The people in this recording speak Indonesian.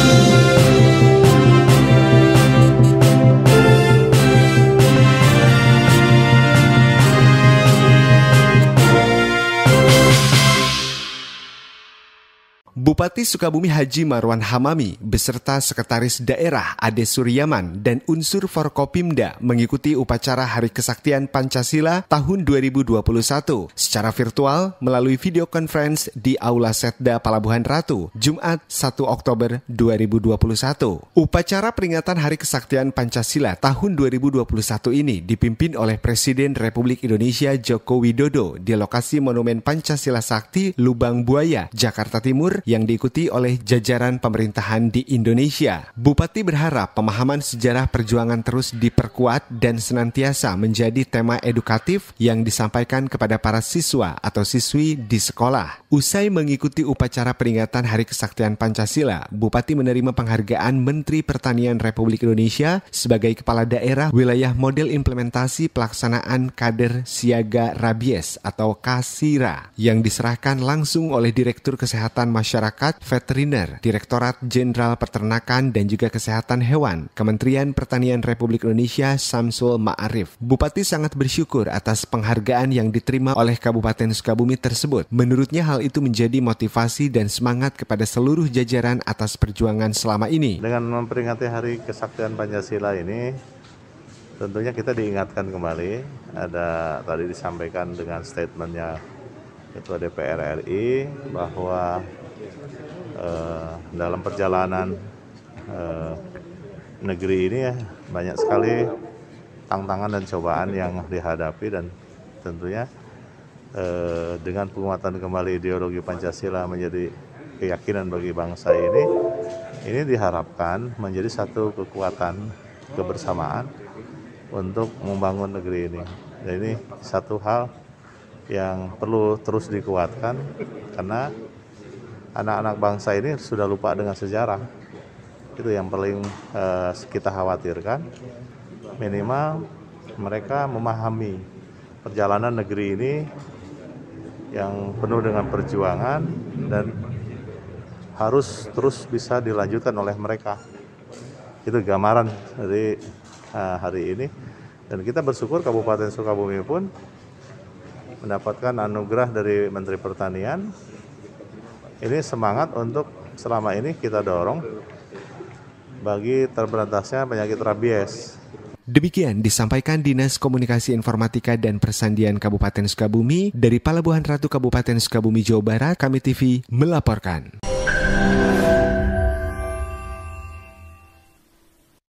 Thank you. Bupati Sukabumi Haji Marwan Hamami beserta Sekretaris Daerah Ade Suryaman dan unsur Forkopimda mengikuti upacara Hari Kesaktian Pancasila tahun 2021 secara virtual melalui video conference di Aula Setda Palabuhan Ratu, Jumat 1 Oktober 2021. Upacara peringatan Hari Kesaktian Pancasila tahun 2021 ini dipimpin oleh Presiden Republik Indonesia Joko Widodo di lokasi Monumen Pancasila Sakti Lubang Buaya, Jakarta Timur yang yang diikuti oleh jajaran pemerintahan di Indonesia. Bupati berharap pemahaman sejarah perjuangan terus diperkuat dan senantiasa menjadi tema edukatif yang disampaikan kepada para siswa atau siswi di sekolah. Usai mengikuti upacara peringatan Hari Kesaktian Pancasila, Bupati menerima penghargaan Menteri Pertanian Republik Indonesia sebagai Kepala Daerah Wilayah Model Implementasi Pelaksanaan Kader Siaga Rabies atau KASIRA yang diserahkan langsung oleh Direktur Kesehatan Masyarakat Masyarakat, Veteriner, Direktorat Jenderal Peternakan dan juga Kesehatan Hewan, Kementerian Pertanian Republik Indonesia Samsul Ma'arif. Bupati sangat bersyukur atas penghargaan yang diterima oleh Kabupaten Sukabumi tersebut. Menurutnya hal itu menjadi motivasi dan semangat kepada seluruh jajaran atas perjuangan selama ini. Dengan memperingati Hari Kesaktian Pancasila ini, tentunya kita diingatkan kembali ada tadi disampaikan dengan statementnya Ketua DPR RI bahwa eh, dalam perjalanan eh, negeri ini ya banyak sekali tantangan dan cobaan yang dihadapi dan tentunya eh, dengan penguatan kembali ideologi Pancasila menjadi keyakinan bagi bangsa ini ini diharapkan menjadi satu kekuatan kebersamaan untuk membangun negeri ini. Jadi ini satu hal yang perlu terus dikuatkan karena anak-anak bangsa ini sudah lupa dengan sejarah itu yang paling eh, kita khawatirkan minimal mereka memahami perjalanan negeri ini yang penuh dengan perjuangan dan harus terus bisa dilanjutkan oleh mereka itu gambaran dari uh, hari ini dan kita bersyukur Kabupaten Sukabumi pun mendapatkan anugerah dari Menteri Pertanian. Ini semangat untuk selama ini kita dorong bagi terberantasnya penyakit rabies. Demikian disampaikan Dinas Komunikasi Informatika dan Persandian Kabupaten Sukabumi dari Pelabuhan Ratu Kabupaten Sukabumi, Jawa Barat, Kami TV melaporkan.